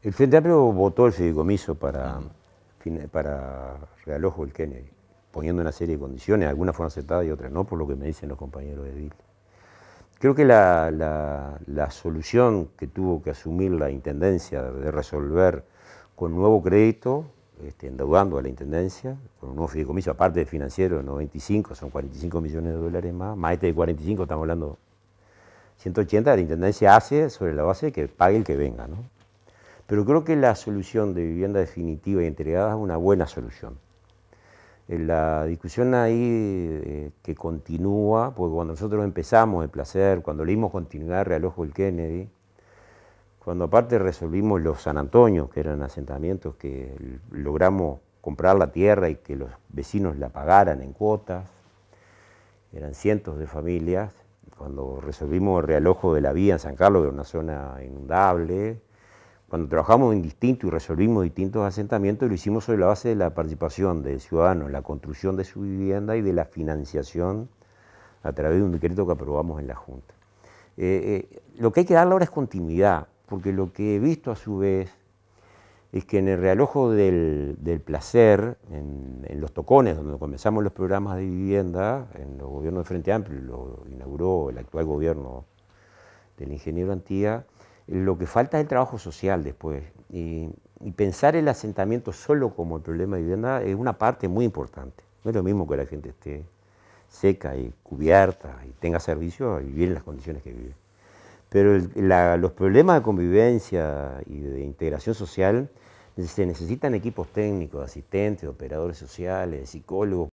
El Frente Amplio votó el fideicomiso para, para realojo el Kennedy, poniendo una serie de condiciones, algunas fueron aceptadas y otras no, por lo que me dicen los compañeros de Bill. Creo que la, solución que tuvo que asumir la Intendencia de resolver con nuevo crédito este, endeudando a la Intendencia, con un nuevo fideicomiso, aparte de financiero, 95, son 45 millones de dólares más, más este de 45, estamos hablando 180, la Intendencia hace sobre la base de que pague el que venga, ¿no? Pero creo que la solución de vivienda definitiva y entregada es una buena solución. Eh, la discusión ahí eh, que continúa, porque cuando nosotros empezamos el placer, cuando leímos continuidad Realojo del Kennedy, cuando aparte resolvimos los San Antonio, que eran asentamientos que logramos comprar la tierra y que los vecinos la pagaran en cuotas, eran cientos de familias, cuando resolvimos el realojo de la vía en San Carlos, que era una zona inundable, cuando trabajamos en distintos y resolvimos distintos asentamientos, lo hicimos sobre la base de la participación del ciudadano en la construcción de su vivienda y de la financiación a través de un decreto que aprobamos en la Junta. Eh, eh, lo que hay que darle ahora es continuidad, porque lo que he visto a su vez es que en el realojo del, placer, en, en, los tocones, donde comenzamos los programas de vivienda, en los gobiernos de Frente Amplio, lo inauguró el actual gobierno del ingeniero Antía, lo que falta es el trabajo social después. Y, pensar el asentamiento solo como el problema de vivienda es una parte muy importante. No es lo mismo que la gente esté seca y cubierta y tenga servicio a vivir en las condiciones que vive. Pero los problemas de convivencia y de integración social se necesitan equipos técnicos, asistentes, operadores sociales, psicólogos.